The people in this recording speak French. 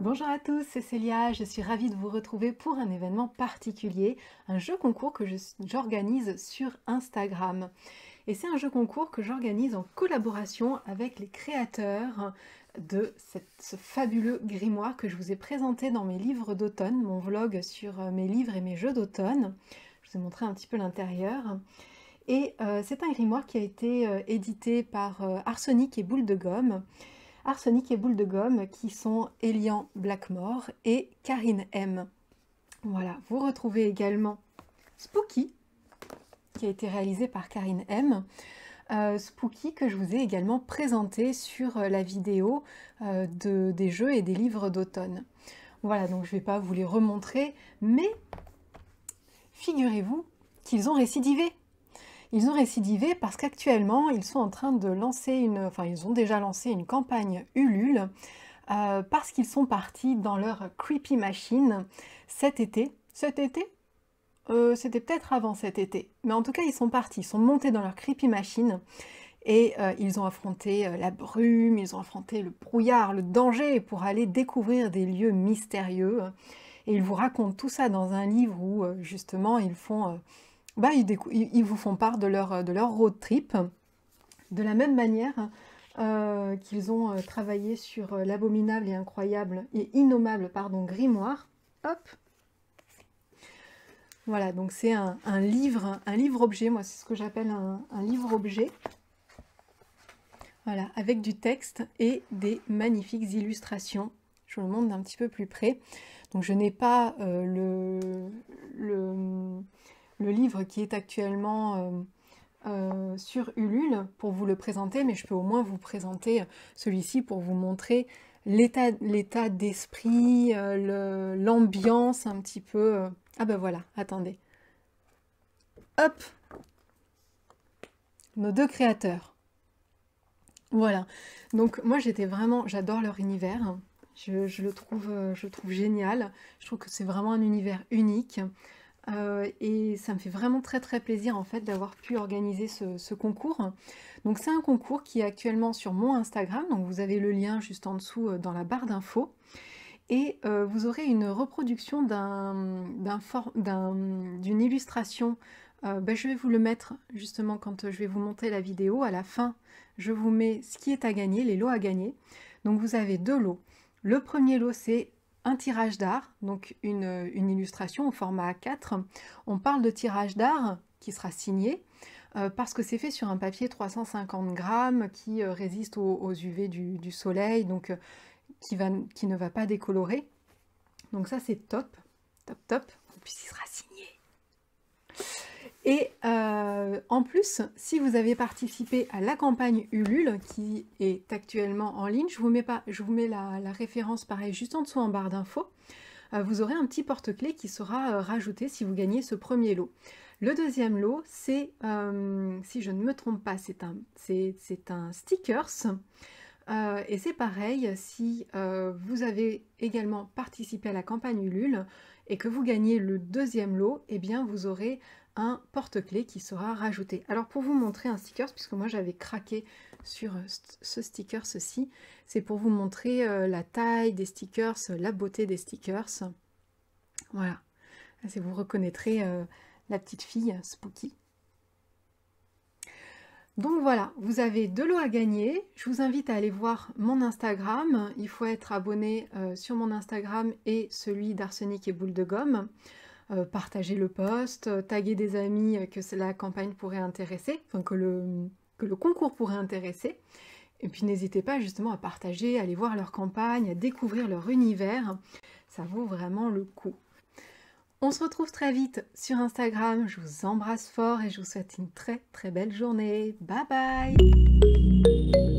Bonjour à tous, c'est Célia, je suis ravie de vous retrouver pour un événement particulier, un jeu concours que j'organise sur Instagram. Et c'est un jeu concours que j'organise en collaboration avec les créateurs de ce fabuleux grimoire que je vous ai présenté dans mes livres d'automne, mon vlog sur euh, mes livres et mes jeux d'automne. Je vous ai montré un petit peu l'intérieur. Et euh, c'est un grimoire qui a été euh, édité par euh, Arsenic et Boule de Gomme. Arsenic et Boule de Gomme qui sont Elian Blackmore et Karine M. Voilà, vous retrouvez également Spooky qui a été réalisé par Karine M. Spooky que je vous ai également présenté sur la vidéo des jeux et des livres d'automne. Voilà, donc je ne vais pas vous les remontrer, mais figurez-vous qu'ils ont récidivé. Ils ont récidivé parce qu'actuellement, ils sont en train de lancer une, enfin, ils ont déjà lancé une campagne Ulule euh, parce qu'ils sont partis dans leur Creepy Machine cet été. Cet été euh, C'était peut-être avant cet été. Mais en tout cas, ils sont partis, ils sont montés dans leur Creepy Machine et euh, ils ont affronté la brume, ils ont affronté le brouillard, le danger pour aller découvrir des lieux mystérieux. Et ils vous racontent tout ça dans un livre où justement ils font bah, ils, vous font part de leur, euh, de leur road trip. De la même manière euh, qu'ils ont euh, travaillé sur l'abominable et incroyable et innommable pardon, grimoire. Hop Voilà, donc c'est un, livre, un livre-objet, moi c'est ce que j'appelle un, livre-objet. Voilà, avec du texte et des magnifiques illustrations. Je vous le montre d'un petit peu plus près. Donc je n'ai pas le le livre qui est actuellement euh, euh, sur Ulule pour vous le présenter, mais je peux au moins vous présenter celui-ci pour vous montrer l'état d'esprit, euh, l'ambiance un petit peu. Ah ben voilà, attendez. Hop Nos deux créateurs. Voilà. Donc moi j'étais vraiment, j'adore leur univers. Je, le trouve, je le trouve génial. Je trouve que c'est vraiment un univers unique. Euh, et ça me fait vraiment très très plaisir en fait d'avoir pu organiser ce, concours. Donc c'est un concours qui est actuellement sur mon Instagram, donc vous avez le lien juste en dessous euh, dans la barre d'infos. Et euh, vous aurez une reproduction d'une illustration. Ben, je vais vous le mettre justement quand je vais vous monter la vidéo. À la fin, je vous mets ce qui est à gagner, les lots à gagner. Donc vous avez deux lots. Le premier lot, c'est un tirage d'art, donc une, illustration au format A4. On parle de tirage d'art qui sera signé euh, parce que c'est fait sur un papier 350 grammes qui euh, résiste aux, UV du, soleil, donc euh, qui, qui ne va pas décolorer. Donc ça c'est top, top, top. En plus il sera signé. Et euh, en plus, si vous avez participé à la campagne Ulule, qui est actuellement en ligne, je vous mets, je vous mets la, référence pareil juste en dessous en barre d'infos, euh, vous aurez un petit porte clés qui sera euh, rajouté si vous gagnez ce premier lot. Le deuxième lot, c'est, si je ne me trompe pas, c'est un, c'est, un stickers. et c'est pareil, si vous avez également participé à la campagne Ulule et que vous gagnez le deuxième lot, eh bien vous aurez un porte-clés qui sera rajouté. Alors pour vous montrer un sticker, puisque moi j'avais craqué sur euh, ce sticker, ceci, c'est pour vous montrer euh, la taille des stickers, la beauté des stickers. Voilà, Si vous reconnaîtrez euh, la petite fille Spooky. Donc voilà, vous avez de l'eau à gagner. Je vous invite à aller voir mon Instagram. Il faut être abonné sur mon Instagram et celui d'Arsenic et Boule de Gomme. Euh, partager le post, euh, taguer des amis euh, que la campagne pourrait intéresser, enfin que le, que le concours pourrait intéresser. Et puis n'hésitez pas justement à partager, à aller voir leur campagne, à découvrir leur univers. Ça vaut vraiment le coup. On se retrouve très vite sur Instagram. Je vous embrasse fort et je vous souhaite une très très belle journée. Bye bye